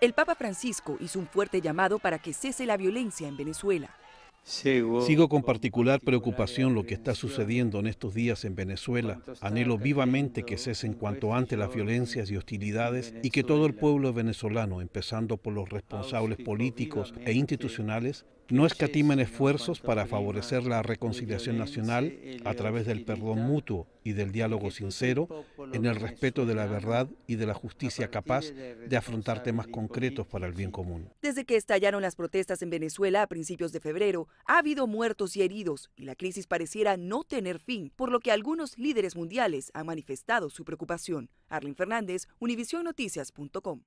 El Papa Francisco hizo un fuerte llamado para que cese la violencia en Venezuela. Sigo con particular preocupación lo que está sucediendo en estos días en Venezuela. Anhelo vivamente que cesen cuanto antes las violencias y hostilidades y que todo el pueblo venezolano, empezando por los responsables políticos e institucionales, no escatimen esfuerzos para favorecer la reconciliación nacional a través del perdón mutuo y del diálogo sincero, en el respeto de la verdad y de la justicia capaz de afrontar temas concretos para el bien común. Desde que estallaron las protestas en Venezuela a principios de febrero, ha habido muertos y heridos y la crisis pareciera no tener fin, por lo que algunos líderes mundiales han manifestado su preocupación. Arlene Fernández, Univisionnoticias.com